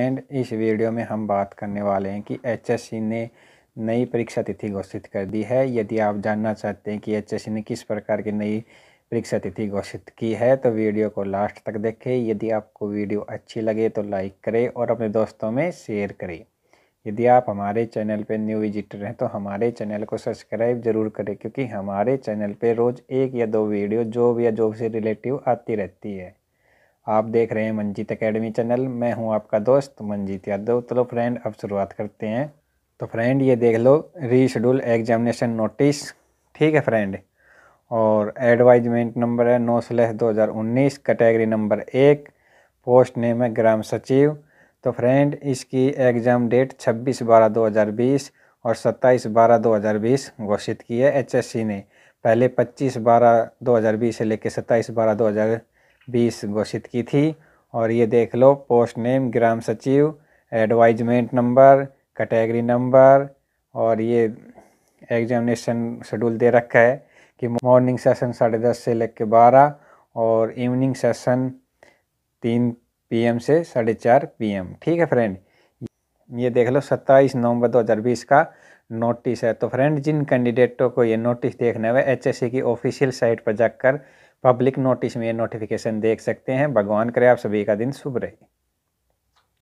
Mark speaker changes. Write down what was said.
Speaker 1: and इस video में हम बात करने वाले हैं कि एच ने नई परीक्षा तिथि घोषित कर दी है यदि आप जानना चाहते हैं कि एच ने किस प्रकार की नई परीक्षा तिथि घोषित की है तो वीडियो को लास्ट तक देखें यदि आपको वीडियो अच्छी लगे तो लाइक करें और अपने दोस्तों में शेयर करें यदि आप हमारे चैनल पर न्यू विजिटर हैं तो हमारे चैनल को सब्सक्राइब जरूर करें क्योंकि हमारे चैनल पर रोज़ एक या दो वीडियो जॉब या जॉब से रिलेटिव आती रहती है आप देख रहे हैं मंजीत एकेडमी चैनल मैं हूं आपका दोस्त मंजीत यादव चलो तो फ्रेंड अब शुरुआत करते हैं तो फ्रेंड ये देख लो रीशेड्यूल एग्जामिनेशन नोटिस ठीक है फ्रेंड और एडवाइजमेंट नंबर है नौ सलेह दो हज़ार उन्नीस कैटेगरी नंबर एक पोस्ट नेम है ग्राम सचिव तो फ्रेंड इसकी एग्ज़ाम डेट छब्बीस बारह दो हज़ार बीस और सत्ताईस बारह दो हज़ार बीस घोषित की है एचएससी ने पहले पच्चीस बारह दो हज़ार बीस से लेकर सत्ताईस बारह दो हज़ार बीस घोषित की थी और ये देख लो पोस्ट नेम ग्राम सचिव एडवाइजमेंट नंबर कैटेगरी नंबर और ये एग्जामिनेशन शेड्यूल दे रखा है कि मॉर्निंग सेशन साढ़े दस से लेकर बारह और इवनिंग सेशन तीन पीएम से साढ़े चार पी ठीक है फ्रेंड ये देख लो सत्ताईस नवंबर 2020 का नोटिस है तो फ्रेंड जिन कैंडिडेटों को ये नोटिस देखना है वह एच की ऑफिशियल साइट पर जाकर पब्लिक नोटिस में नोटिफिकेशन देख सकते हैं भगवान करे आप सभी का दिन शुभ रहे